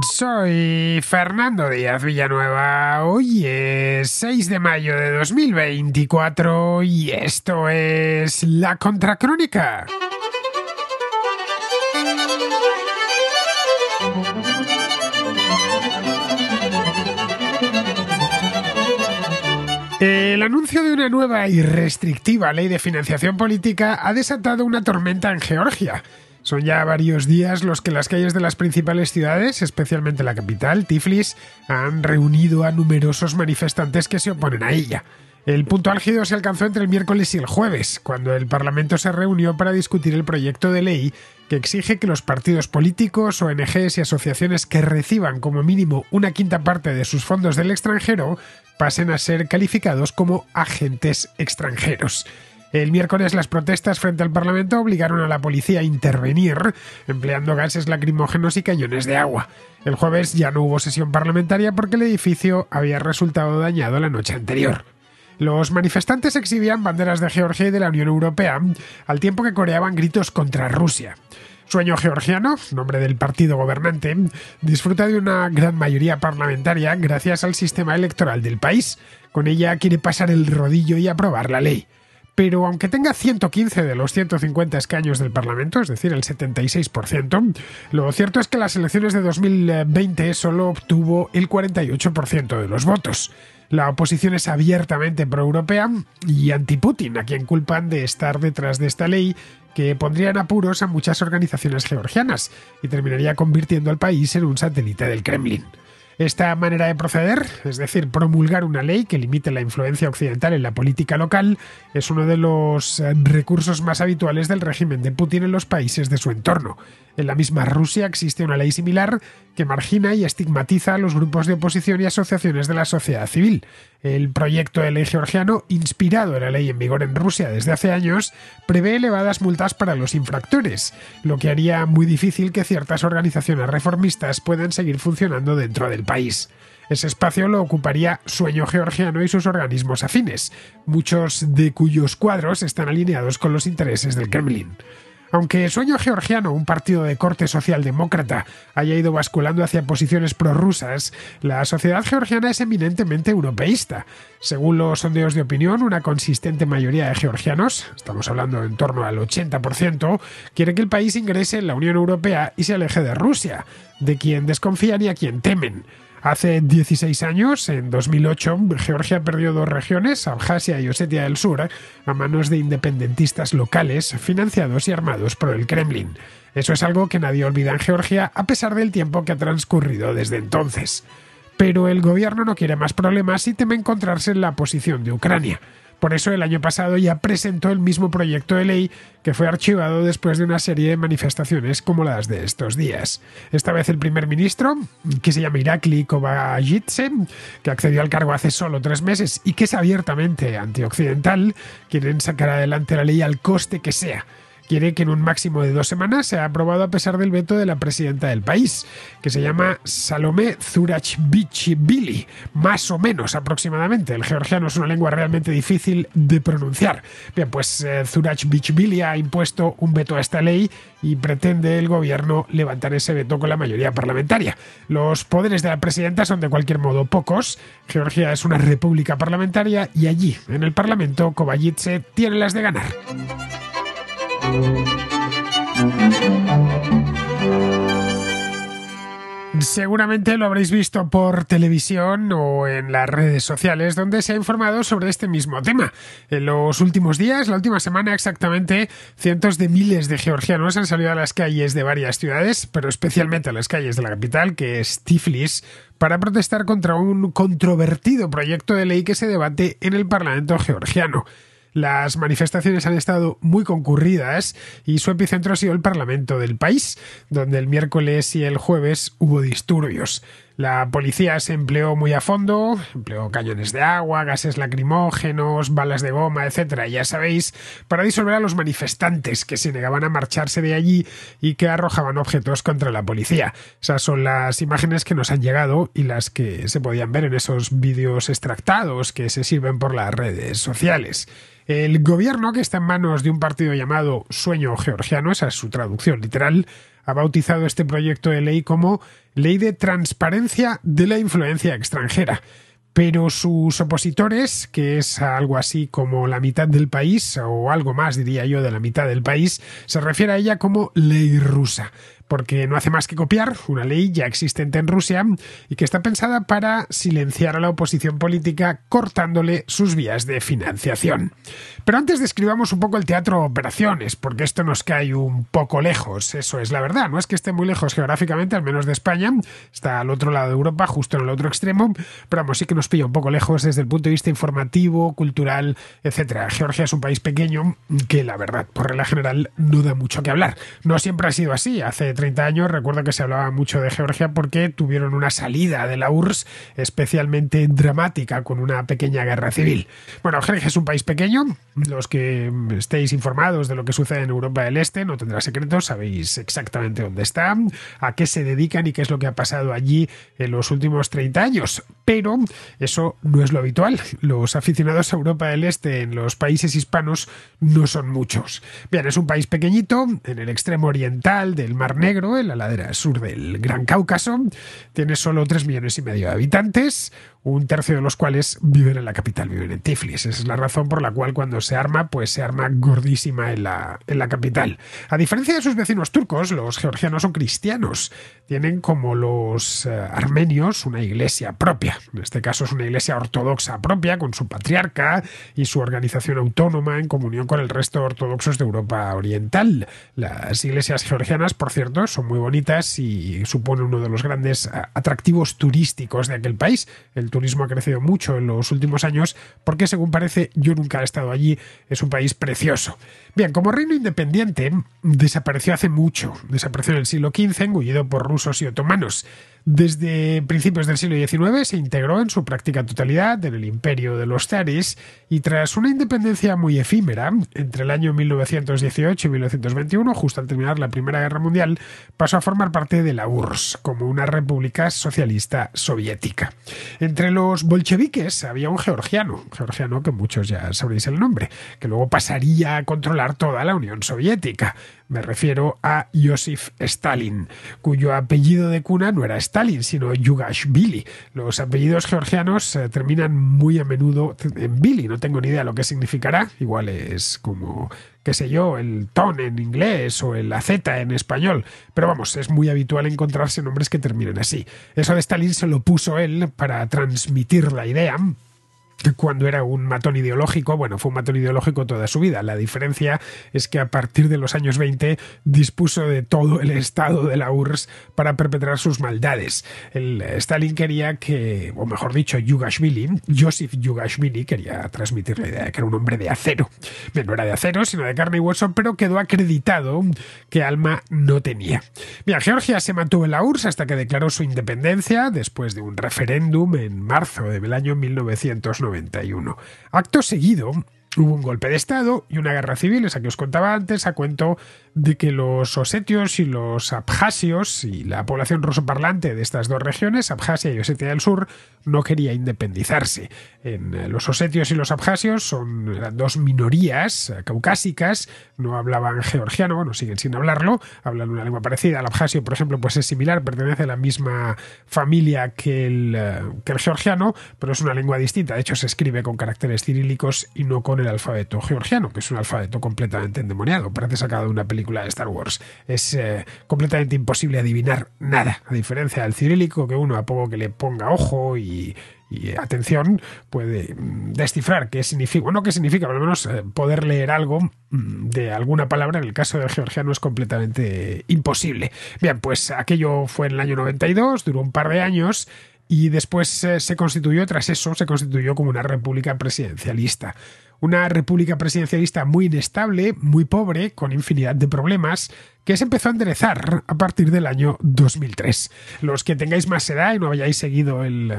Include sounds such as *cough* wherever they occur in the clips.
Soy Fernando Díaz Villanueva. Hoy es 6 de mayo de 2024 y esto es La Contracrónica. El anuncio de una nueva y restrictiva ley de financiación política ha desatado una tormenta en Georgia son ya varios días los que las calles de las principales ciudades, especialmente la capital, Tiflis, han reunido a numerosos manifestantes que se oponen a ella. El punto álgido se alcanzó entre el miércoles y el jueves, cuando el Parlamento se reunió para discutir el proyecto de ley que exige que los partidos políticos, ONGs y asociaciones que reciban como mínimo una quinta parte de sus fondos del extranjero pasen a ser calificados como agentes extranjeros. El miércoles las protestas frente al Parlamento obligaron a la policía a intervenir, empleando gases lacrimógenos y cañones de agua. El jueves ya no hubo sesión parlamentaria porque el edificio había resultado dañado la noche anterior. Los manifestantes exhibían banderas de Georgia y de la Unión Europea, al tiempo que coreaban gritos contra Rusia. Sueño Georgiano, nombre del partido gobernante, disfruta de una gran mayoría parlamentaria gracias al sistema electoral del país. Con ella quiere pasar el rodillo y aprobar la ley pero aunque tenga 115 de los 150 escaños del Parlamento, es decir, el 76%, lo cierto es que las elecciones de 2020 solo obtuvo el 48% de los votos. La oposición es abiertamente proeuropea y anti-Putin, a quien culpan de estar detrás de esta ley que pondría en apuros a muchas organizaciones georgianas y terminaría convirtiendo al país en un satélite del Kremlin. Esta manera de proceder, es decir, promulgar una ley que limite la influencia occidental en la política local, es uno de los eh, recursos más habituales del régimen de Putin en los países de su entorno. En la misma Rusia existe una ley similar que margina y estigmatiza a los grupos de oposición y asociaciones de la sociedad civil. El proyecto de ley georgiano, inspirado en la ley en vigor en Rusia desde hace años, prevé elevadas multas para los infractores, lo que haría muy difícil que ciertas organizaciones reformistas puedan seguir funcionando dentro del país. Ese espacio lo ocuparía Sueño Georgiano y sus organismos afines, muchos de cuyos cuadros están alineados con los intereses del Kremlin. Aunque el Sueño Georgiano, un partido de corte socialdemócrata, haya ido basculando hacia posiciones prorrusas, la sociedad georgiana es eminentemente europeísta. Según los sondeos de opinión, una consistente mayoría de georgianos, estamos hablando en torno al 80%, quiere que el país ingrese en la Unión Europea y se aleje de Rusia, de quien desconfían y a quien temen. Hace 16 años, en 2008, Georgia perdió dos regiones, Abjasia y Osetia del Sur, a manos de independentistas locales financiados y armados por el Kremlin. Eso es algo que nadie olvida en Georgia, a pesar del tiempo que ha transcurrido desde entonces. Pero el gobierno no quiere más problemas y teme encontrarse en la posición de Ucrania. Por eso el año pasado ya presentó el mismo proyecto de ley que fue archivado después de una serie de manifestaciones como las de estos días. Esta vez el primer ministro, que se llama Irakli Kobayitse, que accedió al cargo hace solo tres meses y que es abiertamente antioccidental, quieren sacar adelante la ley al coste que sea quiere que en un máximo de dos semanas sea aprobado a pesar del veto de la presidenta del país, que se llama Salomé bili más o menos aproximadamente. El georgiano es una lengua realmente difícil de pronunciar. Bien, pues eh, ha impuesto un veto a esta ley y pretende el gobierno levantar ese veto con la mayoría parlamentaria. Los poderes de la presidenta son de cualquier modo pocos. Georgia es una república parlamentaria y allí, en el Parlamento, Kobayitse tiene las de ganar. Seguramente lo habréis visto por televisión o en las redes sociales donde se ha informado sobre este mismo tema. En los últimos días, la última semana exactamente, cientos de miles de georgianos han salido a las calles de varias ciudades, pero especialmente a las calles de la capital, que es Tiflis, para protestar contra un controvertido proyecto de ley que se debate en el Parlamento georgiano. Las manifestaciones han estado muy concurridas y su epicentro ha sido el Parlamento del país, donde el miércoles y el jueves hubo disturbios. La policía se empleó muy a fondo, empleó cañones de agua, gases lacrimógenos, balas de goma, etcétera, ya sabéis, para disolver a los manifestantes que se negaban a marcharse de allí y que arrojaban objetos contra la policía. Esas son las imágenes que nos han llegado y las que se podían ver en esos vídeos extractados que se sirven por las redes sociales. El gobierno, que está en manos de un partido llamado Sueño Georgiano, esa es su traducción literal, ha bautizado este proyecto de ley como Ley de Transparencia de la Influencia Extranjera. Pero sus opositores, que es algo así como la mitad del país, o algo más diría yo de la mitad del país, se refiere a ella como ley rusa porque no hace más que copiar una ley ya existente en Rusia y que está pensada para silenciar a la oposición política cortándole sus vías de financiación. Pero antes describamos un poco el teatro operaciones, porque esto nos cae un poco lejos, eso es la verdad, no es que esté muy lejos geográficamente, al menos de España, está al otro lado de Europa, justo en el otro extremo, pero vamos, sí que nos pilla un poco lejos desde el punto de vista informativo, cultural, etcétera. Georgia es un país pequeño que la verdad, por regla general, no da mucho que hablar. No siempre ha sido así, hace 30 años, recuerdo que se hablaba mucho de Georgia porque tuvieron una salida de la URSS especialmente dramática con una pequeña guerra civil. Bueno, Georgia es un país pequeño, los que estéis informados de lo que sucede en Europa del Este no tendrá secretos, sabéis exactamente dónde están, a qué se dedican y qué es lo que ha pasado allí en los últimos 30 años. Pero eso no es lo habitual. Los aficionados a Europa del Este en los países hispanos no son muchos. Bien, es un país pequeñito, en el extremo oriental del Mar Negro, Negro, en la ladera sur del Gran Cáucaso. Tiene solo tres millones y medio de habitantes, un tercio de los cuales viven en la capital, viven en Tiflis. Esa es la razón por la cual cuando se arma, pues se arma gordísima en la, en la capital. A diferencia de sus vecinos turcos, los georgianos son cristianos. Tienen como los eh, armenios una iglesia propia. En este caso es una iglesia ortodoxa propia, con su patriarca y su organización autónoma en comunión con el resto de ortodoxos de Europa Oriental. Las iglesias georgianas, por cierto, son muy bonitas y suponen uno de los grandes eh, atractivos turísticos de aquel país. El turismo ha crecido mucho en los últimos años, porque según parece, yo nunca he estado allí, es un país precioso. Bien, como reino independiente, desapareció hace mucho, desapareció en el siglo XV, engullido por rusos y otomanos. Desde principios del siglo XIX se integró en su práctica totalidad en el imperio de los zares y tras una independencia muy efímera, entre el año 1918 y 1921, justo al terminar la Primera Guerra Mundial, pasó a formar parte de la URSS como una república socialista soviética. Entre los bolcheviques había un georgiano, georgiano que muchos ya sabréis el nombre, que luego pasaría a controlar toda la Unión Soviética. Me refiero a Joseph Stalin, cuyo apellido de cuna no era Stalin, sino Yugashvili. Los apellidos georgianos eh, terminan muy a menudo en Billy, no tengo ni idea lo que significará, igual es como qué sé yo, el ton en inglés o el Z en español. Pero vamos, es muy habitual encontrarse nombres que terminen así. Eso de Stalin se lo puso él para transmitir la idea cuando era un matón ideológico, bueno, fue un matón ideológico toda su vida. La diferencia es que a partir de los años 20 dispuso de todo el Estado de la URSS para perpetrar sus maldades. El eh, Stalin quería que, o mejor dicho, Yugashvili, Joseph Yugashvili quería transmitir la idea de que era un hombre de acero. Bien, no era de acero, sino de carne y hueso, pero quedó acreditado que alma no tenía. Bien, Georgia se mantuvo en la URSS hasta que declaró su independencia después de un referéndum en marzo del año 1990 Acto seguido, hubo un golpe de Estado y una guerra civil, esa que os contaba antes, a cuento de que los osetios y los abjasios y la población parlante de estas dos regiones, Abjasia y Osetia del Sur, no quería independizarse. En eh, los osetios y los abjasios son dos minorías eh, caucásicas, no hablaban georgiano, no siguen sin hablarlo, hablan una lengua parecida. El abjasio, por ejemplo, pues es similar, pertenece a la misma familia que el, eh, que georgiano, pero es una lengua distinta. De hecho, se escribe con caracteres cirílicos y no con el alfabeto georgiano, que es un alfabeto completamente endemoniado, parece sacado de una de Star Wars. Es eh, completamente imposible adivinar nada, a diferencia del cirílico, que uno a poco que le ponga ojo y, atención puede mm, descifrar qué significa, bueno, qué significa, por lo menos eh, poder leer algo mm, de alguna palabra, en el caso del georgiano es completamente imposible. Bien, pues aquello fue en el año 92, duró un par de años y después eh, se constituyó, tras eso, se constituyó como una república presidencialista una república presidencialista muy inestable, muy pobre, con infinidad de problemas, que se empezó a enderezar a partir del año 2003. Los que tengáis más edad y no hayáis seguido el,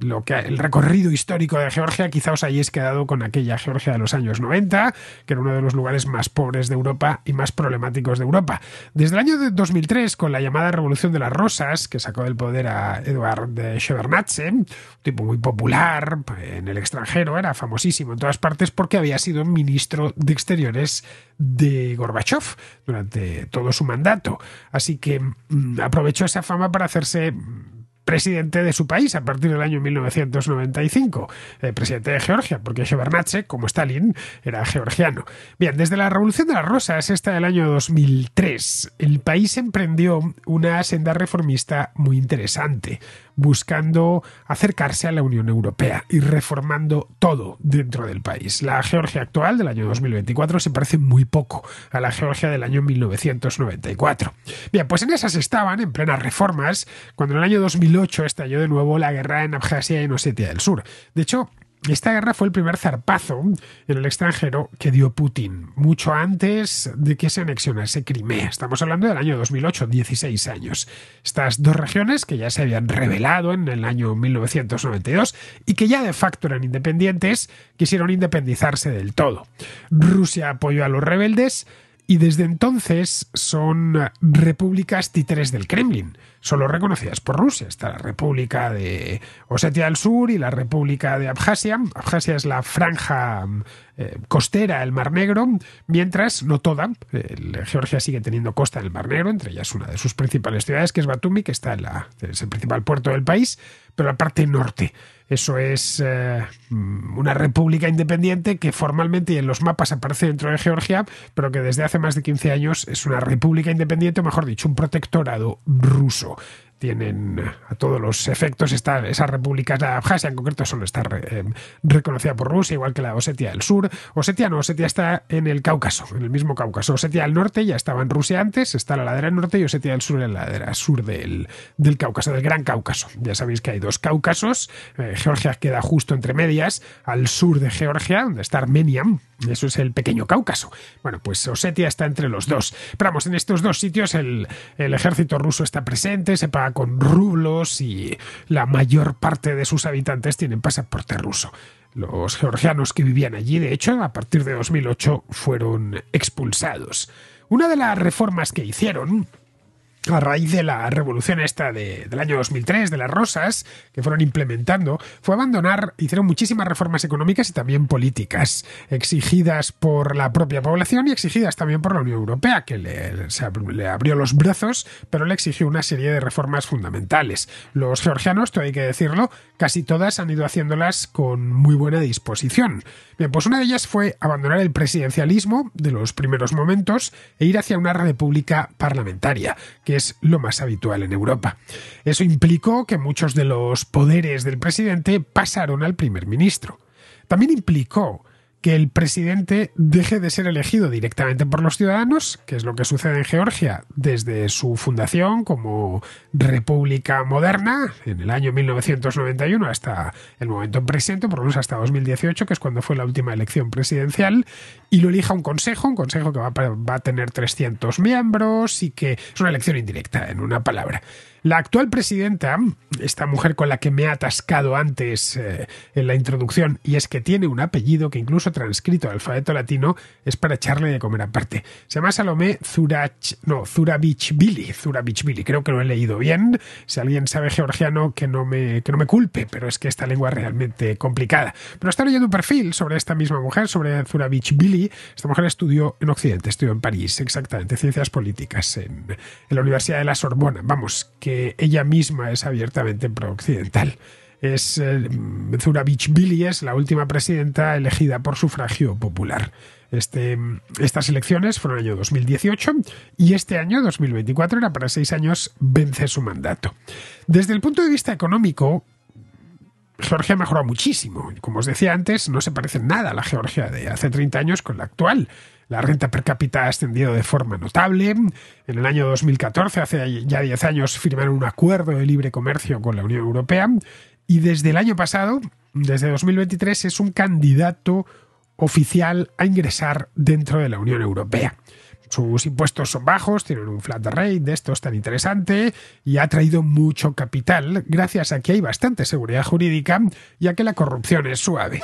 lo que, el recorrido histórico de Georgia, quizá os hayáis quedado con aquella Georgia de los años 90, que era uno de los lugares más pobres de Europa y más problemáticos de Europa. Desde el año de 2003, con la llamada Revolución de las Rosas, que sacó del poder a Eduard Shevardnadze, un tipo muy popular en el extranjero, era famosísimo en todas partes porque había sido ministro de Exteriores de Gorbachev durante todo su mandato. Así que mm, aprovechó esa fama para hacerse presidente de su país a partir del año 1995, eh, presidente de Georgia, porque Shevardnadze, como Stalin, era georgiano. Bien, desde la Revolución de las Rosas, esta del año 2003, el país emprendió una senda reformista muy interesante, buscando acercarse a la Unión Europea y reformando todo dentro del país. La Georgia actual del año 2024 se parece muy poco a la Georgia del año 1994. Bien, pues en esas estaban, en plenas reformas, cuando en el año 2009 estalló de nuevo la guerra en Abjasia y en Osetia del Sur. De hecho, esta guerra fue el primer zarpazo en el extranjero que dio Putin, mucho antes de que se anexionase Crimea. Estamos hablando del año 2008, 16 años. Estas dos regiones que ya se habían rebelado en el año 1992 y que ya de facto eran independientes, quisieron independizarse del todo. Rusia apoyó a los rebeldes, y desde entonces son repúblicas títeres del Kremlin, solo reconocidas por Rusia. Está la República de Osetia del Sur y la República de Abjasia. Abjasia es la franja eh, costera del Mar Negro, mientras, no toda, Georgia sigue teniendo costa del Mar Negro, entre ellas una de sus principales ciudades, que es Batumi, que está en es el principal puerto del país, pero la parte norte eso es eh, una república independiente que formalmente y en los mapas aparece dentro de Georgia, pero que desde hace más de 15 años es una república independiente, o mejor dicho, un protectorado ruso tienen eh, a todos los efectos. esa república, la Abjasia en concreto, solo está eh, reconocida por Rusia, igual que la Osetia del Sur. Osetia no, Osetia está en el Cáucaso, en el mismo Cáucaso. Osetia del Norte ya estaba en Rusia antes, está la ladera norte y Osetia del Sur en la ladera sur del, Cáucaso, del Gran Cáucaso. Ya sabéis que hay dos Cáucasos. Eh, Georgia queda justo entre medias, al sur de Georgia, donde está Armenia, eso es el pequeño Cáucaso. Bueno, pues Osetia está entre los dos. Pero vamos, en estos dos sitios el, ejército ruso está presente, se paga con rublos y la mayor parte de sus habitantes tienen pasaporte ruso. Los georgianos que vivían allí, de hecho, a partir de 2008 fueron expulsados. Una de las reformas que hicieron a raíz de la revolución esta del año 2003, de las rosas, que fueron implementando, fue abandonar, hicieron muchísimas reformas económicas y también políticas, exigidas por la propia población y exigidas también por la Unión Europea, que le, le abrió los brazos, pero le exigió una serie de reformas fundamentales. Los georgianos, todo hay que decirlo, casi todas han ido haciéndolas con muy buena disposición. Bien, pues una de ellas fue abandonar el presidencialismo de los primeros momentos e ir hacia una república parlamentaria, que es lo más habitual en Europa. Eso implicó que muchos de los poderes del presidente pasaron al primer ministro. También implicó que el presidente deje de ser elegido directamente por los ciudadanos, que es lo que sucede en Georgia desde su fundación como República Moderna en el año 1991 hasta el momento presente, por lo menos hasta 2018, que es cuando fue la última elección presidencial, y lo elija un consejo, un consejo que va, a tener 300 miembros y que es una elección indirecta, en una palabra. La actual presidenta, esta mujer con la que me he atascado antes eh, en la introducción, y es que tiene un apellido que incluso transcrito al alfabeto latino es para echarle de comer aparte. Se llama Salomé Zurach, no, Zurabichvili, billy creo que lo he leído bien. Si alguien sabe georgiano, que no me, que no me culpe, pero es que esta lengua es realmente complicada. Pero está leyendo un perfil sobre esta misma mujer, sobre Zurabich-Billy. Esta mujer estudió en Occidente, estudió en París, exactamente, ciencias políticas, en, en la Universidad de la Sorbona. Vamos, que ella misma es abiertamente prooccidental. Es eh, Billy es la última presidenta elegida por sufragio popular. Este, estas elecciones fueron el año 2018 y este año 2024 era para seis años vence su mandato. Desde el punto de vista económico, Georgia ha mejorado muchísimo. Como os decía antes, no se parece nada a la Georgia de hace 30 años con la actual. La renta per cápita ha ascendido de forma notable. En el año 2014, hace ya 10 años, firmaron un acuerdo de libre comercio con la Unión Europea. Y desde el año pasado, desde 2023, es un candidato oficial a ingresar dentro de la Unión Europea. Sus impuestos son bajos, tienen un flat rate de es tan interesante y ha traído mucho capital gracias a que hay bastante seguridad jurídica y a que la corrupción es suave.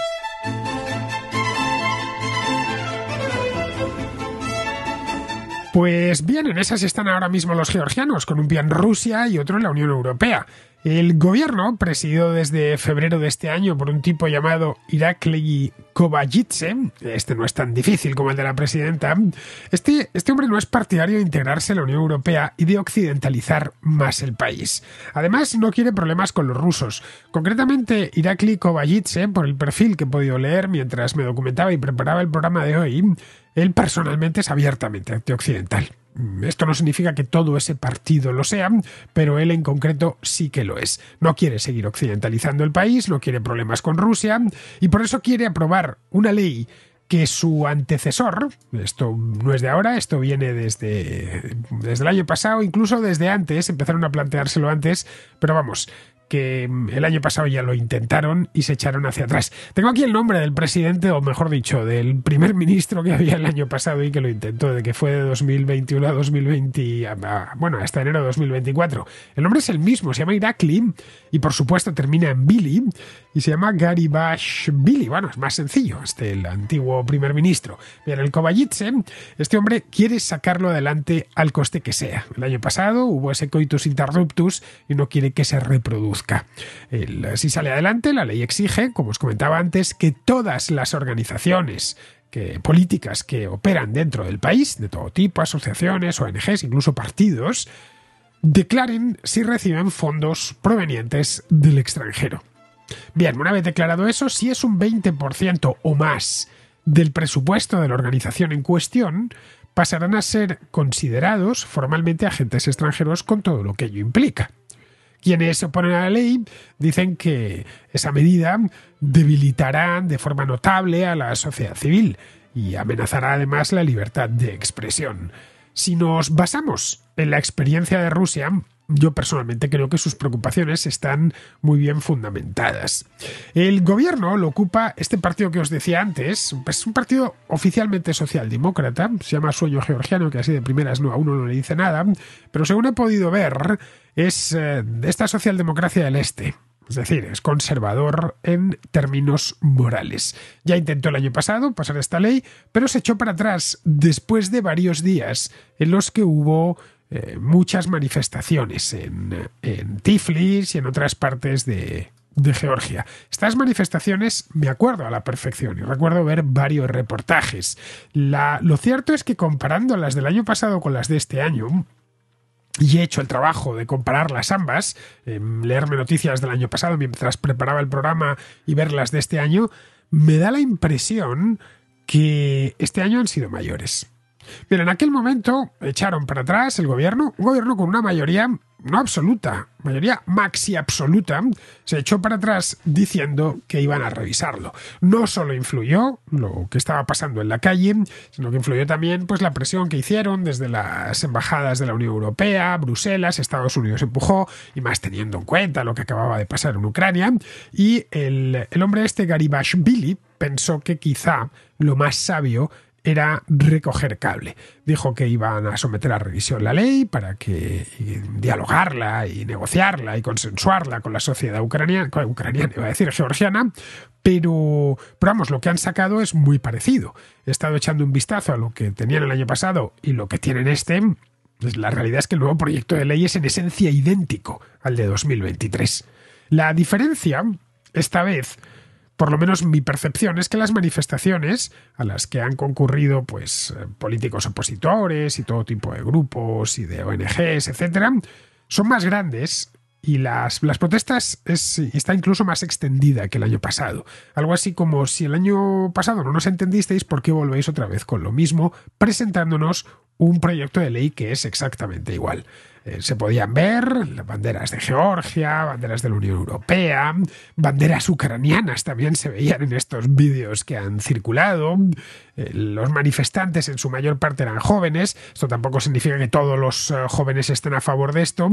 Pues bien, en esas están ahora mismo los georgianos, con un pie en Rusia y otro en la Unión Europea. El gobierno, presidido desde febrero de este año por un tipo llamado Irakli Kovayitse, este no es tan difícil como el de la presidenta, este, este hombre no es partidario de integrarse a la Unión Europea y de occidentalizar más el país. Además, no quiere problemas con los rusos. Concretamente, Irakli Kovayitse, por el perfil que he podido leer mientras me documentaba y preparaba el programa de hoy, él personalmente es abiertamente antioccidental. Esto no significa que todo ese partido lo sea, pero él en concreto sí que lo es. No quiere seguir occidentalizando el país, no quiere problemas con Rusia y por eso quiere aprobar una ley que su antecesor, esto no es de ahora, esto viene desde, desde el año pasado, incluso desde antes, empezaron a planteárselo antes, pero vamos, que el año pasado ya lo intentaron y se echaron hacia atrás. Tengo aquí el nombre del presidente, o mejor dicho, del primer ministro que había el año pasado y que lo intentó, de que fue de 2021 a 2020, bueno, hasta enero de 2024. El nombre es el mismo, se llama Irak y por supuesto termina en Billy y se llama Gary Garibash Billy. Bueno, es más sencillo, este el antiguo primer ministro. Pero el Kobayitse, este hombre quiere sacarlo adelante al coste que sea. El año pasado hubo ese coitus interruptus y no quiere que se reproduzca. si sale adelante, la ley exige, como os comentaba antes, que todas las organizaciones que, políticas que operan dentro del país, de todo tipo, asociaciones, ONGs, incluso partidos, declaren si reciben fondos provenientes del extranjero. Bien, una vez declarado eso, si es un 20% o más del presupuesto de la organización en cuestión, pasarán a ser considerados formalmente agentes extranjeros con todo lo que ello implica. Quienes se oponen a la ley dicen que esa medida debilitará de forma notable a la sociedad civil y amenazará además la libertad de expresión. Si nos basamos en la experiencia de Rusia, yo personalmente creo que sus preocupaciones están muy bien fundamentadas. El gobierno lo ocupa este partido que os decía antes, es pues, un partido oficialmente socialdemócrata, se llama Sueño Georgiano, que así de primeras no, a uno no le dice nada, pero según he podido ver, es eh, de esta socialdemocracia del Este. Es decir, es conservador en términos morales. Ya intentó el año pasado pasar esta ley, pero se echó para atrás después de varios días en los que hubo eh, muchas manifestaciones en, Tiflis y en otras partes de, Georgia. Estas manifestaciones me acuerdo a la perfección y recuerdo ver varios reportajes. lo cierto es que comparando las del año pasado con las de este año, y he hecho el trabajo de comparar las ambas, em, leerme noticias del año pasado mientras preparaba el programa y verlas de este año, me da la impresión que este año han sido mayores. Pero en aquel momento echaron para atrás el gobierno, un gobierno con una mayoría no absoluta, mayoría maxi absoluta, se echó para atrás diciendo que iban a revisarlo. No solo influyó lo que estaba pasando en la calle, sino que influyó también pues, la presión que hicieron desde las embajadas de la Unión Europea, Bruselas, Estados Unidos empujó, y más teniendo en cuenta lo que acababa de pasar en Ucrania. Y el, el hombre este, Garibashvili, pensó que quizá lo más sabio era recoger cable. Dijo que iban a someter a revisión la ley para que dialogarla y negociarla y consensuarla con la sociedad ucraniana, ucraniana iba a decir georgiana, pero, pero vamos, lo que han sacado es muy parecido. He estado echando un vistazo a lo que tenían el año pasado y lo que tienen este. Pues la realidad es que el nuevo proyecto de ley es en esencia idéntico al de 2023. La diferencia, esta vez, por lo menos mi percepción es que las manifestaciones a las que han concurrido pues eh, políticos opositores y todo tipo de grupos y de ONGs, etcétera, son más grandes y las, las protestas está incluso más extendida que el año pasado. Algo así como si el año pasado no nos entendisteis, ¿por qué volvéis otra vez con lo mismo presentándonos un proyecto de ley que es exactamente igual? Eh, se podían ver las banderas de Georgia, banderas de la Unión Europea, banderas ucranianas también se veían en estos vídeos que han circulado. Eh, los manifestantes en su mayor parte eran jóvenes, esto tampoco significa que todos los eh, jóvenes estén a favor de esto,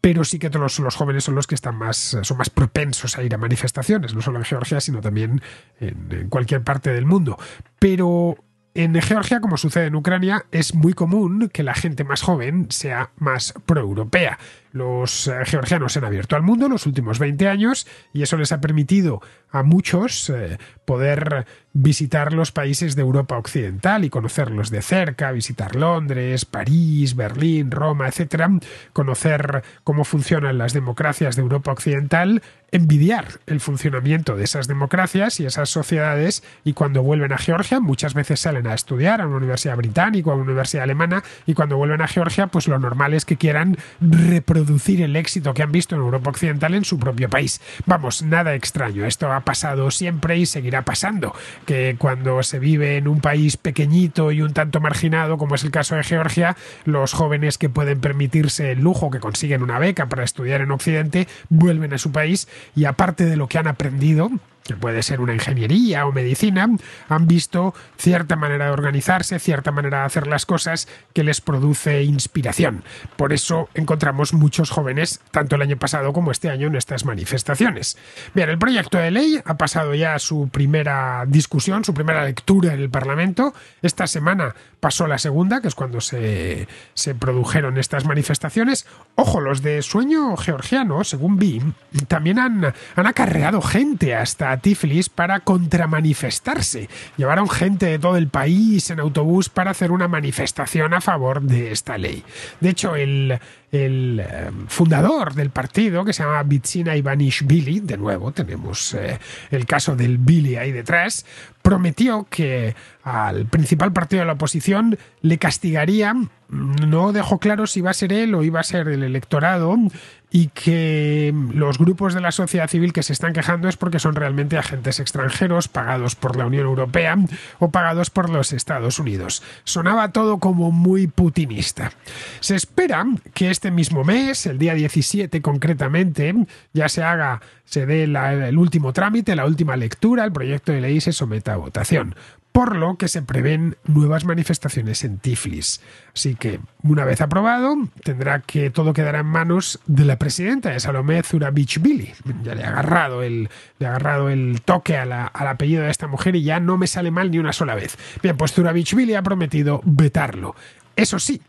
pero sí que todos los jóvenes son los que están más, son más propensos a ir a manifestaciones, no solo en Georgia, sino también en cualquier parte del mundo. Pero en Georgia, como sucede en Ucrania, es muy común que la gente más joven sea más proeuropea los eh, georgianos se han abierto al mundo en los últimos 20 años y eso les ha permitido a muchos eh, poder visitar los países de Europa Occidental y conocerlos de cerca, visitar Londres, París, Berlín, Roma, etcétera, conocer cómo funcionan las democracias de Europa Occidental, envidiar el funcionamiento de esas democracias y esas sociedades y cuando vuelven a Georgia muchas veces salen a estudiar a una universidad británica o a una universidad alemana y cuando vuelven a Georgia pues lo normal es que quieran reproducir el éxito que han visto en Europa Occidental en su propio país. Vamos, nada extraño, esto ha pasado siempre y seguirá pasando, que cuando se vive en un país pequeñito y un tanto marginado, como es el caso de Georgia, los jóvenes que pueden permitirse el lujo, que consiguen una beca para estudiar en Occidente, vuelven a su país y aparte de lo que han aprendido, que puede ser una ingeniería o medicina, han visto cierta manera de organizarse, cierta manera de hacer las cosas que les produce inspiración. Por eso encontramos muchos jóvenes, tanto el año pasado como este año, en estas manifestaciones. Bien, el proyecto de ley ha pasado ya su primera discusión, su primera lectura en el Parlamento. Esta semana pasó la segunda, que es cuando se, produjeron estas manifestaciones. Ojo, los de sueño georgiano, según vi, también han, han acarreado gente hasta Tiflis para contramanifestarse. Llevaron gente de todo el país en autobús para hacer una manifestación a favor de esta ley. De hecho, el, el em, fundador del partido, que se llama Bitsina Ivanishvili, de nuevo tenemos eh, el caso del Billy ahí detrás, prometió que al principal partido de la oposición le castigaría, no dejó claro si iba a ser él o iba a ser el electorado, y que los grupos de la sociedad civil que se están quejando es porque son realmente agentes extranjeros pagados por la Unión Europea o pagados por los Estados Unidos. Sonaba todo como muy putinista. Se espera que este este mismo mes, el día 17 concretamente, ya se haga, se dé el último trámite, la última lectura, el proyecto de ley se someta a votación por lo que se prevén nuevas manifestaciones en Tiflis. Así que, una vez aprobado, tendrá que todo quedará en manos de la presidenta de Salomé Zurabichvili. Ya le ha agarrado el, agarrado el toque al apellido de esta mujer y ya no me sale mal ni una sola vez. Bien, pues Zurabichvili ha prometido vetarlo. Eso sí,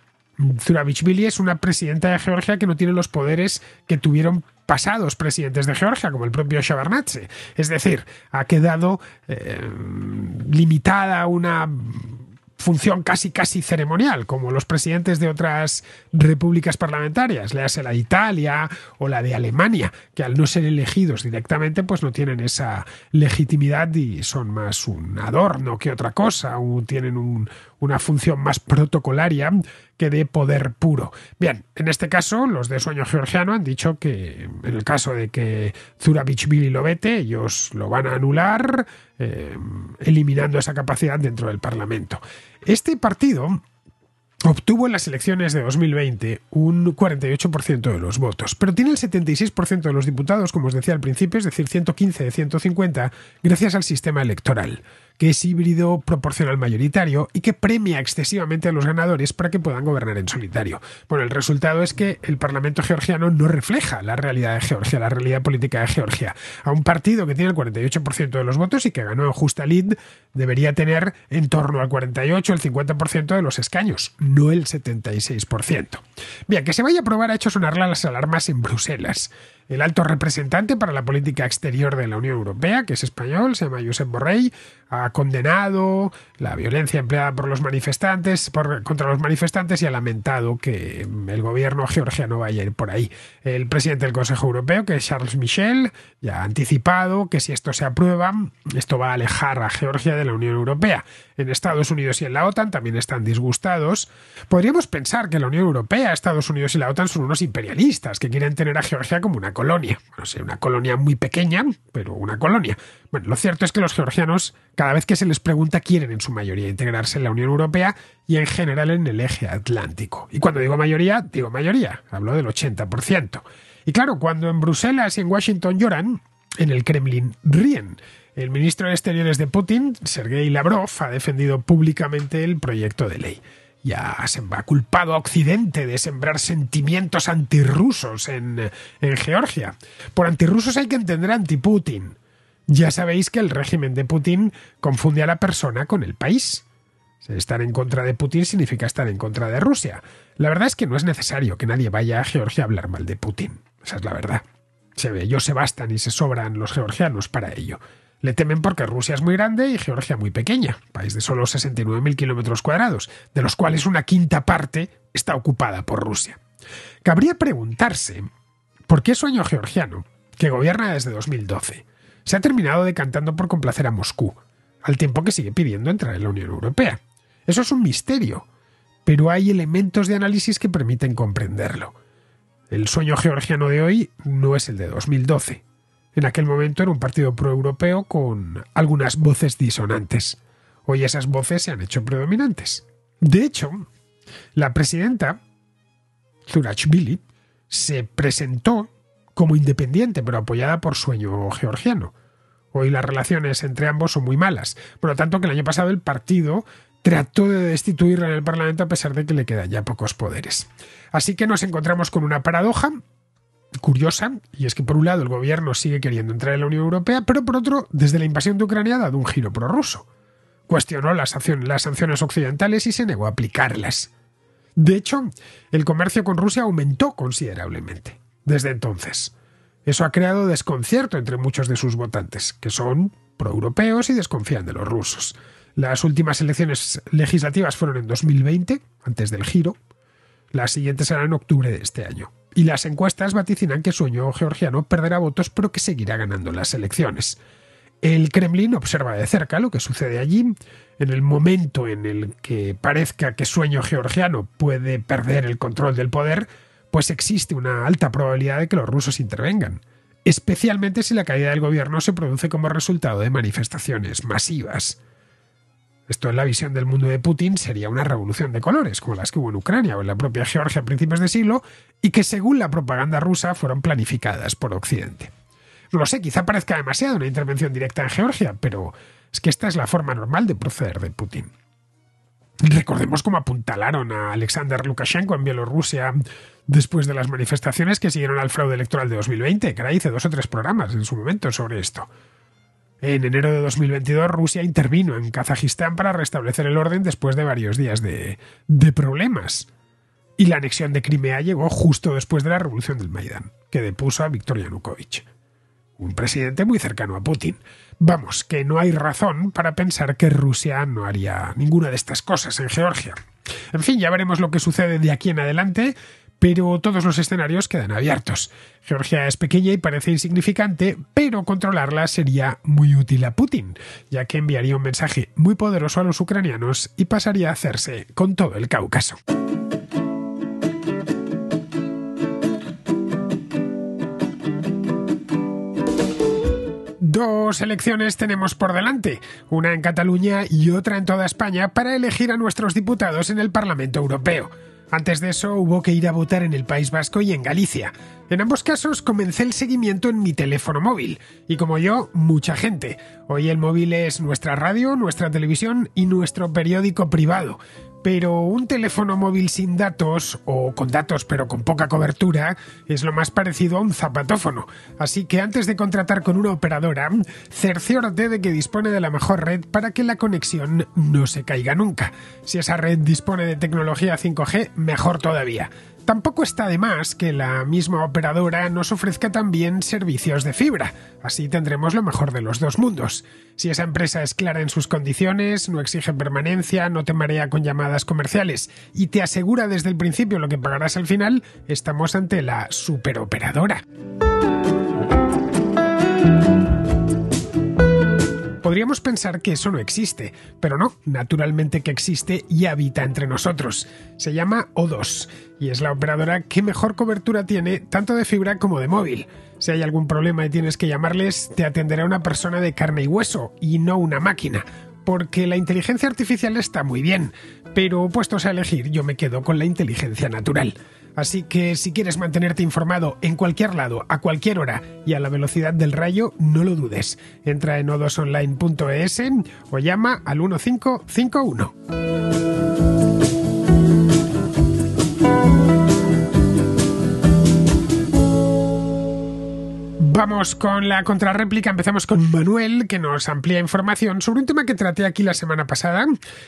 Zurabichvili es una presidenta de Georgia que no tiene los poderes que tuvieron pasados presidentes de Georgia, como el propio Shabarnatse. Es decir, ha quedado eh, limitada una función casi casi ceremonial, como los presidentes de otras repúblicas parlamentarias, lease la de Italia o la de Alemania, que al no ser elegidos directamente pues no tienen esa legitimidad y son más un adorno que otra cosa, o tienen una función más protocolaria que de poder puro. Bien, en este caso los de Sueño Georgiano han dicho que en el caso de que Zurabichvili lo vete, ellos lo van a anular eh, eliminando esa capacidad dentro del Parlamento. Este partido obtuvo en las elecciones de 2020 un 48% de los votos, pero tiene el 76% de los diputados, como os decía al principio, es decir, 115 de 150, gracias al sistema electoral que es híbrido proporcional mayoritario y que premia excesivamente a los ganadores para que puedan gobernar en solitario. Bueno, el resultado es que el Parlamento georgiano no refleja la realidad de Georgia, la realidad política de Georgia. A un partido que tiene el 48% de los votos y que ganó en justa lid debería tener en torno al 48, el 50% de los escaños, no el 76%. Bien, que se vaya a probar ha hecho sonar las alarmas en Bruselas. El alto representante para la política exterior de la Unión Europea, que es español, se llama Josep Borrell, ha condenado la violencia empleada por los manifestantes, contra los manifestantes y ha lamentado que el gobierno georgiano vaya a ir por ahí. El presidente del Consejo Europeo, que es Charles Michel, ya ha anticipado que si esto se aprueba, esto va a alejar a Georgia de la Unión Europea. En Estados Unidos y en la OTAN también están disgustados. Podríamos pensar que la Unión Europea, Estados Unidos y la OTAN son unos imperialistas que quieren tener a Georgia como una colonia. no sé, una colonia muy pequeña, pero una colonia. Bueno, lo cierto es que los georgianos, cada vez que se les pregunta, quieren en su mayoría integrarse en la Unión Europea y en general en el eje atlántico. Y cuando digo mayoría, digo mayoría, hablo del 80%. Y claro, cuando en Bruselas y en Washington lloran, en el Kremlin ríen. El ministro de Exteriores de Putin, Sergei Lavrov, ha defendido públicamente el proyecto de ley ya se ha culpado a Occidente de sembrar sentimientos antirrusos en, Georgia. Por antirrusos hay que entender anti-Putin. Ya sabéis que el régimen de Putin confunde a la persona con el país. Estar en contra de Putin significa estar en contra de Rusia. La verdad es que no es necesario que nadie vaya a Georgia a hablar mal de Putin. Esa es la verdad. Se ve, ellos se bastan y se sobran los georgianos para ello. Le temen porque Rusia es muy grande y Georgia muy pequeña, país de solo 69.000 kilómetros cuadrados, de los cuales una quinta parte está ocupada por Rusia. Cabría preguntarse, ¿por qué sueño georgiano, que gobierna desde 2012, se ha terminado decantando por complacer a Moscú, al tiempo que sigue pidiendo entrar en la Unión Europea? Eso es un misterio, pero hay elementos de análisis que permiten comprenderlo. El sueño georgiano de hoy no es el de 2012, en aquel momento era un partido proeuropeo con algunas voces disonantes. Hoy esas voces se han hecho predominantes. De hecho, la presidenta, Zurachvili, se presentó como independiente, pero apoyada por sueño georgiano. Hoy las relaciones entre ambos son muy malas, por lo tanto que el año pasado el partido trató de destituirla en el Parlamento a pesar de que le quedan ya pocos poderes. Así que nos encontramos con una paradoja curiosa, y es que por un lado el gobierno sigue queriendo entrar en la Unión Europea, pero por otro, desde la invasión de Ucrania ha dado un giro prorruso. Cuestionó las, sanciones, occidentales y se negó a aplicarlas. De hecho, el comercio con Rusia aumentó considerablemente desde entonces. Eso ha creado desconcierto entre muchos de sus votantes, que son proeuropeos y desconfían de los rusos. Las últimas elecciones legislativas fueron en 2020, antes del giro, las siguientes serán en octubre de este año. Y las encuestas vaticinan que sueño georgiano perderá votos pero que seguirá ganando las elecciones. El Kremlin observa de cerca lo que sucede allí. En el momento en el que parezca que sueño georgiano puede perder el control del poder, pues existe una alta probabilidad de que los rusos intervengan, especialmente si la caída del gobierno se produce como resultado de manifestaciones masivas. Esto en la visión del mundo de Putin sería una revolución de colores, como las que hubo en Ucrania o en la propia Georgia a principios de siglo, y que según la propaganda rusa fueron planificadas por Occidente. lo sé, quizá parezca demasiado una intervención directa en Georgia, pero es que esta es la forma normal de proceder de Putin. Recordemos cómo apuntalaron a Alexander Lukashenko en Bielorrusia después de las manifestaciones que siguieron al fraude electoral de 2020. que hice dos o tres programas en su momento sobre esto. En enero de 2022 Rusia intervino en Kazajistán para restablecer el orden después de varios días de, de problemas. Y la anexión de Crimea llegó justo después de la revolución del Maidán, que depuso a Viktor Yanukovych. Un presidente muy cercano a Putin. Vamos, que no hay razón para pensar que Rusia no haría ninguna de estas cosas en Georgia. En fin, ya veremos lo que sucede de aquí en adelante, pero todos los escenarios quedan abiertos. Georgia es pequeña y parece insignificante, pero controlarla sería muy útil a Putin, ya que enviaría un mensaje muy poderoso a los ucranianos y pasaría a hacerse con todo el Cáucaso. Dos elecciones tenemos por delante, una en Cataluña y otra en toda España para elegir a nuestros diputados en el Parlamento Europeo. Antes de eso hubo que ir a votar en el País Vasco y en Galicia. En ambos casos comencé el seguimiento en mi teléfono móvil, y como yo, mucha gente. Hoy el móvil es nuestra radio, nuestra televisión y nuestro periódico privado pero un teléfono móvil sin datos, o con datos pero con poca cobertura, es lo más parecido a un zapatófono. Así que antes de contratar con una operadora, cerciórate de que dispone de la mejor red para que la conexión no se caiga nunca. Si esa red dispone de tecnología 5G, mejor todavía. Tampoco está de más que la misma operadora nos ofrezca también servicios de fibra. Así tendremos lo mejor de los dos mundos. Si esa empresa es clara en sus condiciones, no exige permanencia, no te marea con llamadas comerciales y te asegura desde el principio lo que pagarás al final, estamos ante la superoperadora. Podríamos pensar que eso no existe, pero no, naturalmente que existe y habita entre nosotros. Se llama O2 y es la operadora que mejor cobertura tiene tanto de fibra como de móvil. Si hay algún problema y tienes que llamarles, te atenderá una persona de carne y hueso y no una máquina, porque la inteligencia artificial está muy bien, pero puestos a elegir, yo me quedo con la inteligencia natural. Así que si quieres mantenerte informado en cualquier lado, a cualquier hora y a la velocidad del rayo, no lo dudes. Entra en odosonline.es o llama al 1551. Vamos con la contrarréplica. Empezamos con Manuel, que nos amplía información sobre un tema que traté aquí la semana pasada.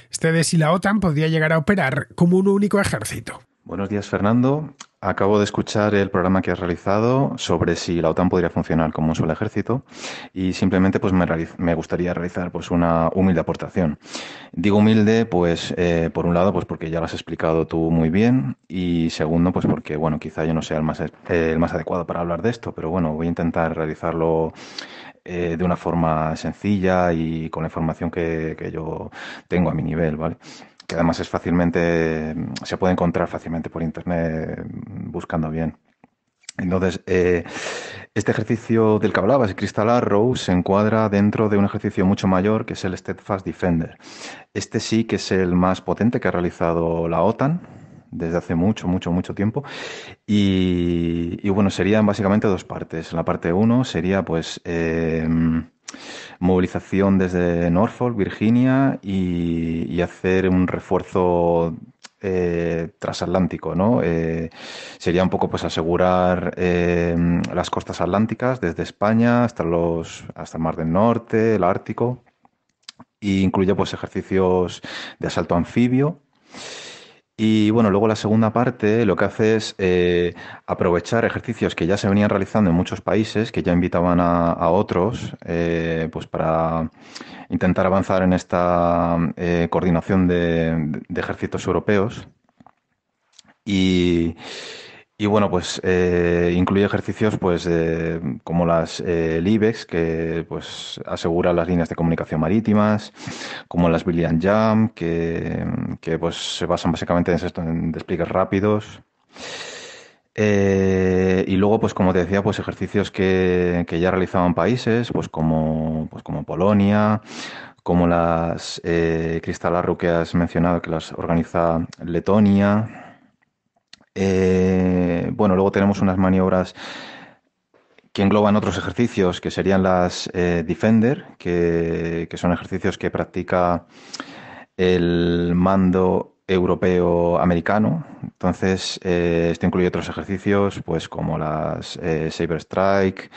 Este y la OTAN podría llegar a operar como un único ejército. Buenos días, Fernando. Acabo de escuchar el programa que has realizado sobre si la OTAN podría funcionar como un solo ejército y simplemente pues me, gustaría realizar pues una humilde aportación. Digo humilde pues eh, por un lado pues porque ya lo has explicado tú muy bien y segundo pues porque bueno quizá yo no sea el más, e-, el más adecuado para hablar de esto pero bueno voy a intentar realizarlo eh, de una forma sencilla y con la información que, que yo tengo a mi nivel, ¿vale? que además es fácilmente, se puede encontrar fácilmente por internet buscando bien. Entonces, eh, este ejercicio del que hablabas, Crystal Arrow, se encuadra dentro de un ejercicio mucho mayor que es el Steadfast Defender. Este sí que es el más potente que ha realizado la OTAN desde hace mucho, mucho, mucho tiempo. Y, bueno, serían básicamente dos partes. La parte uno sería pues... Eh, movilización desde Norfolk, Virginia, y, hacer un refuerzo eh, transatlántico, ¿no? Eh, sería un poco pues asegurar eh, las costas atlánticas desde España hasta los hasta el Mar del Norte, el Ártico, e incluye pues ejercicios de asalto anfibio. Y bueno, luego la segunda parte lo que hace es eh, aprovechar ejercicios que ya se venían realizando en muchos países, que ya invitaban a, otros, eh, pues para intentar avanzar en esta eh, coordinación de, de, ejércitos europeos. Y, y bueno, pues eh, incluye ejercicios pues eh, como las eh, LIBEX, que pues asegura las líneas de comunicación marítimas, como las Brilliant Jam, que, pues se basan básicamente en, despliegues rápidos. Eh, y luego, pues como te decía, pues ejercicios que, que ya realizaban países, pues como, pues como Polonia, como las eh, Arru, que has mencionado, que las organiza Letonia, eh, bueno, luego tenemos unas maniobras que engloban otros ejercicios, que serían las eh, Defender, que, son ejercicios que practica el mando europeo americano. Entonces, eh, esto incluye otros ejercicios, pues como las Saber Strike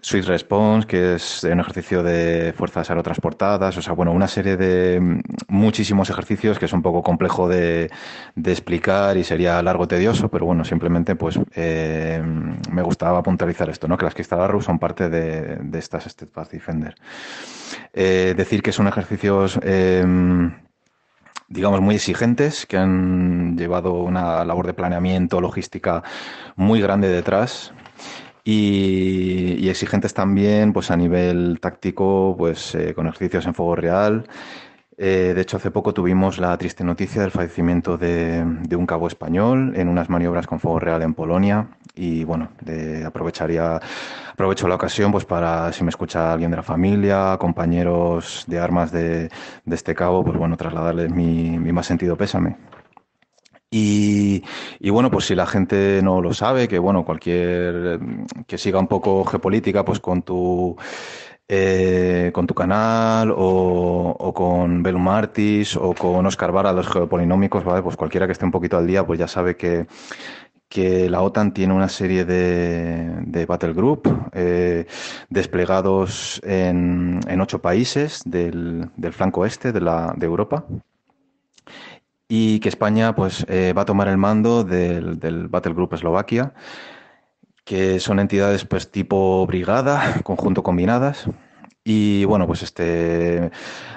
Swift Response, que es un ejercicio de fuerzas aerotransportadas, o sea, bueno, una serie de mm, muchísimos ejercicios que es un poco complejo de, explicar y sería largo tedioso, pero bueno, simplemente pues eh, mm, me gustaba puntualizar esto, ¿no? Que las Crystal Arrows son parte de, de estas Steadfast Defender. Eh, decir que son ejercicios... Eh, mm, digamos, muy exigentes, que han llevado una labor de planeamiento, logística muy grande detrás, y, exigentes también pues a nivel táctico, pues eh, con ejercicios en fuego real. Eh, de hecho, hace poco tuvimos la triste noticia del fallecimiento de, un cabo español en unas maniobras con fuego real en Polonia. Y bueno, aprovecharía, aprovecho la ocasión pues para, si me escucha alguien de la familia, compañeros de armas de, este cabo, pues bueno, trasladarles mi más sentido pésame. Y, bueno, pues si la gente no lo sabe, que bueno, cualquier mm, que siga un poco geopolítica, pues con tu eh, con tu canal o, con Belum o con Oscar Vara, los geopolinómicos, ¿vale? Pues cualquiera que esté un poquito al día, pues ya sabe que, que la OTAN tiene una serie de, de battle group eh, desplegados en, en, ocho países del, del flanco este de, la, de Europa y que España pues, eh, va a tomar el mando del, del Battle Group Eslovaquia, que son entidades pues, tipo brigada, *laughs* conjunto combinadas. Y bueno, pues este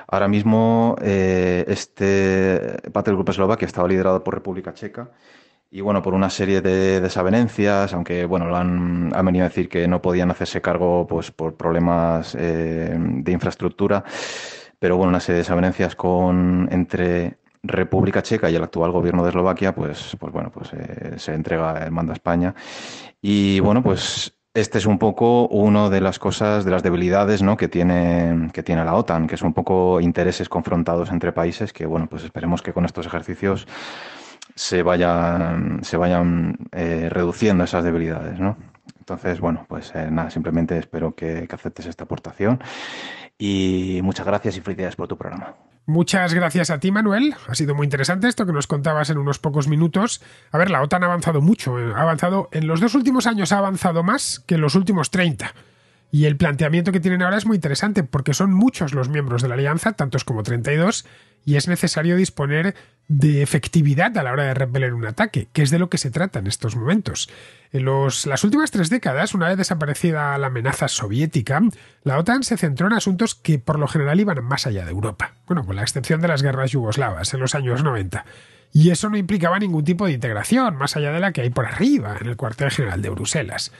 ahora mismo eh, este Battle Group Eslovaquia estaba liderado por República Checa y bueno, por una serie de desavenencias, aunque bueno, han, venido a decir que no podían hacerse cargo pues por problemas eh, de infraestructura, pero bueno, una serie de desavenencias con entre República Checa y el actual gobierno de Eslovaquia, pues, pues bueno, pues eh, se entrega el mando a España. Y bueno, pues este es un poco una de las cosas, de las debilidades ¿no? que, tiene, que tiene la OTAN, que es un poco intereses confrontados entre países que, bueno, pues esperemos que con estos ejercicios se vayan, se vayan eh, reduciendo esas debilidades, ¿no? Entonces, bueno, pues eh, nada, simplemente espero que aceptes esta aportación y muchas gracias y felicidades por tu programa. Muchas gracias a ti, Manuel. Ha sido muy interesante esto que nos contabas en unos pocos minutos. A ver, la OTAN ha avanzado mucho. Ha avanzado, en los dos últimos años ha avanzado más que en los últimos 30. Y el planteamiento que tienen ahora es muy interesante porque son muchos los miembros de la alianza, tantos como 32, y es necesario disponer de efectividad a la hora de repeler un ataque, que es de lo que se trata en estos momentos. En los, las últimas tres décadas, una vez desaparecida la amenaza soviética, la OTAN se centró en asuntos que por lo general iban más allá de Europa, bueno, con la excepción de las guerras yugoslavas en los años 90. Y eso no implicaba ningún tipo de integración, más allá de la que hay por arriba, en el cuartel general de Bruselas.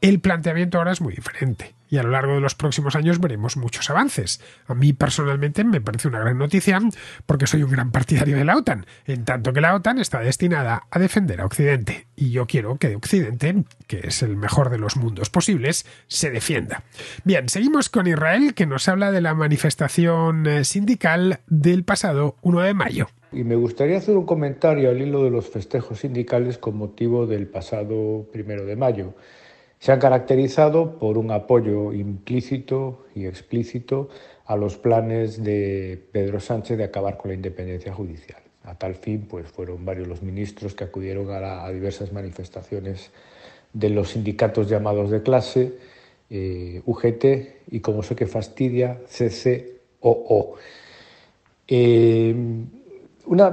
El planteamiento ahora es muy diferente y a lo largo de los próximos años veremos muchos avances. A mí personalmente me parece una gran noticia porque soy un gran partidario de la OTAN, en tanto que la OTAN está destinada a defender a Occidente y yo quiero que Occidente, que es el mejor de los mundos posibles, se defienda. Bien, seguimos con Israel que nos habla de la manifestación eh, sindical del pasado 1 de mayo. Y me gustaría hacer un comentario al hilo de los festejos sindicales con motivo del pasado 1 de mayo se han caracterizado por un apoyo implícito y explícito a los planes de Pedro Sánchez de acabar con la independencia judicial. A tal fin, pues fueron varios los ministros que acudieron a, diversas manifestaciones de los sindicatos llamados de clase, eh, UGT y como sé que fastidia, CCOO. Una,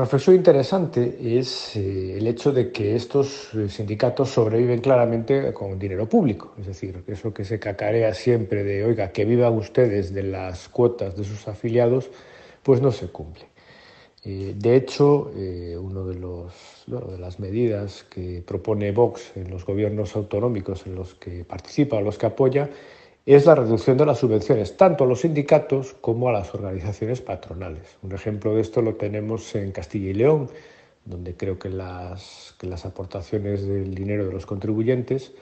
reflexión interesante es eh, el hecho de que estos eh, sindicatos sobreviven claramente con dinero público. Es decir, eso que se cacarea siempre de, oiga, que vivan ustedes de las cuotas de sus afiliados, pues no se cumple. Eh, de hecho, una de, bueno, de, las medidas que propone Vox en los gobiernos autonómicos en los que participa, o los que apoya, es la reducción de las subvenciones, tanto a los sindicatos como a las organizaciones patronales. Un ejemplo de esto lo tenemos en Castilla y León, donde creo que las, las aportaciones del dinero de los contribuyentes,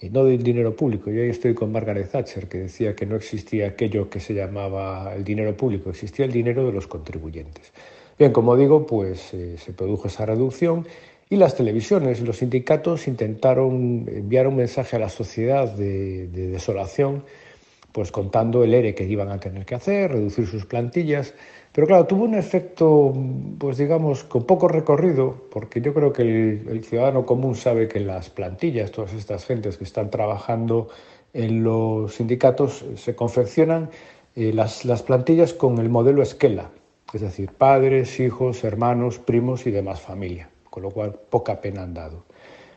y eh, no del dinero público, yo ahí estoy con Margaret Thatcher, que decía que no existía aquello que se llamaba el dinero público, existía el dinero de los contribuyentes. Bien, como digo, pues eh, se produjo esa reducción y las televisiones, los sindicatos intentaron enviar un mensaje a la sociedad de, desolación, pues contando el ERE que iban a tener que hacer, reducir sus plantillas. Pero claro, tuvo un efecto, pues digamos, con poco recorrido, porque yo creo que el, ciudadano común sabe que las plantillas, todas estas gentes que están trabajando en los sindicatos, eh, se confeccionan eh, las, las, plantillas con el modelo esquela, es decir, padres, hijos, hermanos, primos y demás familia con lo cual poca pena han dado.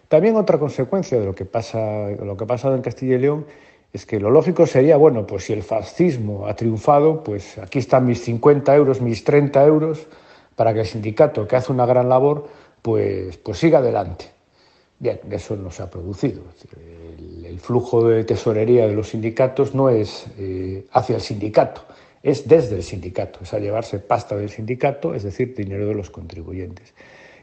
También otra consecuencia de lo que, pasa, lo que ha pasado en Castilla y León es que lo lógico sería, bueno, pues si el fascismo ha triunfado, pues aquí están mis 50 euros, mis 30 euros, para que el sindicato, que hace una gran labor, pues, pues siga adelante. Bien, eso no se ha producido. El, flujo de tesorería de los sindicatos no es eh, hacia el sindicato, es desde el sindicato, es a llevarse pasta del sindicato, es decir, dinero de los contribuyentes.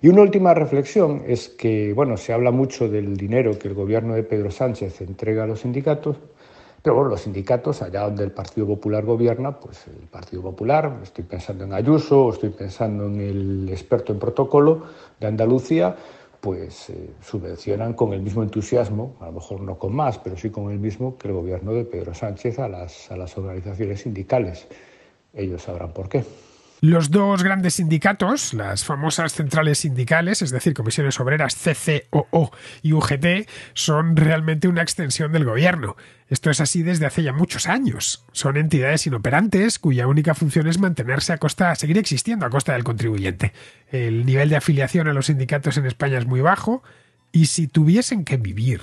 Y una última reflexión es que, bueno, se habla mucho del dinero que el gobierno de Pedro Sánchez entrega a los sindicatos, pero los sindicatos, allá donde el Partido Popular gobierna, pues el Partido Popular, estoy pensando en Ayuso, estoy pensando en el experto en protocolo de Andalucía, pues eh, subvencionan con el mismo entusiasmo, a lo mejor no con más, pero sí con el mismo que el gobierno de Pedro Sánchez a las, a las organizaciones sindicales. Ellos sabrán por qué. Los dos grandes sindicatos, las famosas centrales sindicales, es decir, comisiones obreras CCOO y UGT, son realmente una extensión del gobierno. Esto es así desde hace ya muchos años. Son entidades inoperantes cuya única función es mantenerse a costa, seguir existiendo a costa del contribuyente. El nivel de afiliación a los sindicatos en España es muy bajo y si tuviesen que vivir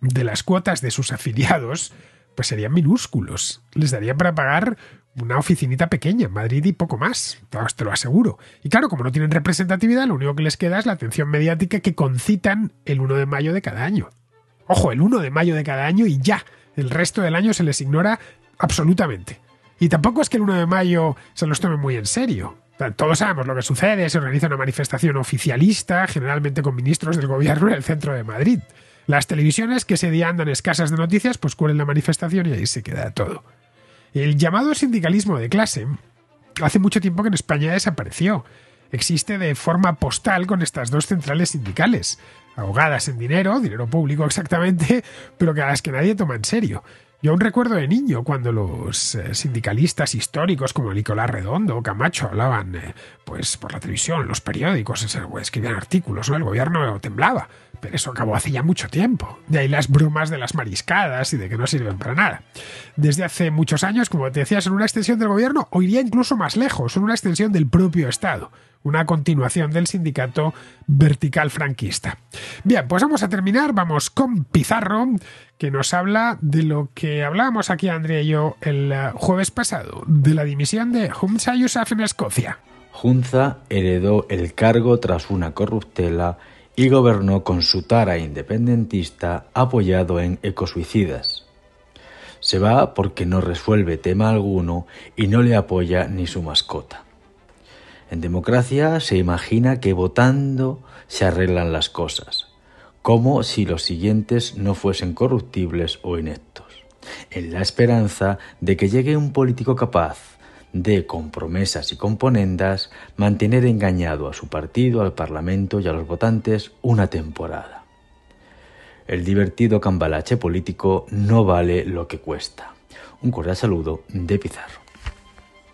de las cuotas de sus afiliados, pues serían minúsculos. Les darían para pagar una oficinita pequeña en Madrid y poco más, te lo aseguro. Y claro, como no tienen representatividad, lo único que les queda es la atención mediática que concitan el 1 de mayo de cada año. Ojo, el 1 de mayo de cada año y ya, el resto del año se les ignora absolutamente. Y tampoco es que el 1 de mayo se los tome muy en serio. Todos sabemos lo que sucede, se organiza una manifestación oficialista, generalmente con ministros del gobierno en el centro de Madrid. Las televisiones que ese día andan escasas de noticias, pues cubren la manifestación y ahí se queda todo. El llamado sindicalismo de clase hace mucho tiempo que en España desapareció. Existe de forma postal con estas dos centrales sindicales, ahogadas en dinero, dinero público exactamente, *laughs* pero que a las que nadie toma en serio. Yo aún recuerdo de niño cuando los eh, sindicalistas históricos como Nicolás Redondo o Camacho hablaban eh, pues por la televisión, los periódicos, escribían artículos, o el gobierno temblaba. Pero eso acabó hace ya mucho tiempo. De ahí las brumas de las mariscadas y de que no sirven para nada. Desde hace muchos años, como te decía, son una extensión del gobierno o iría incluso más lejos, son una extensión del propio Estado una continuación del sindicato vertical franquista. Bien, pues vamos a terminar, vamos con Pizarro, que nos habla de lo que hablábamos aquí Andrea y yo el eh, jueves pasado, de la dimisión de Humza Yousaf en Escocia. Hunza heredó el cargo tras una corruptela y gobernó con su tara independentista apoyado en ecosuicidas. Se va porque no resuelve tema alguno y no le apoya ni su mascota. En democracia se imagina que votando se arreglan las cosas, como si los siguientes no fuesen corruptibles o ineptos, en la esperanza de que llegue un político capaz, de, compromesas y componendas, mantener engañado a su partido, al Parlamento y a los votantes una temporada. El divertido cambalache político no vale lo que cuesta. Un cordial saludo de Pizarro.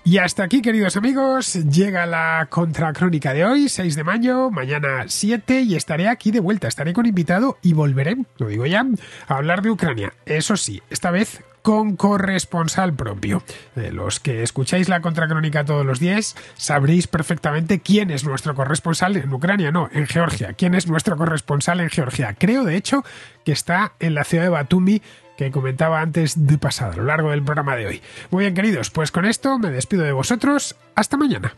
Y hasta aquí, queridos amigos, llega la contracrónica de hoy, 6 de mayo, mañana 7, y estaré aquí de vuelta, estaré con invitado y volveré, lo digo ya, a hablar de Ucrania. Eso sí, esta vez con corresponsal propio. De eh, los que escucháis la contracrónica todos los días sabréis perfectamente quién es nuestro corresponsal en Ucrania, no, en Georgia. ¿Quién es nuestro corresponsal en Georgia? Creo, de hecho, que está en la ciudad de Batumi que comentaba antes de pasada a lo largo del programa de hoy. Muy bien, queridos, pues con esto me despido de vosotros. Hasta mañana.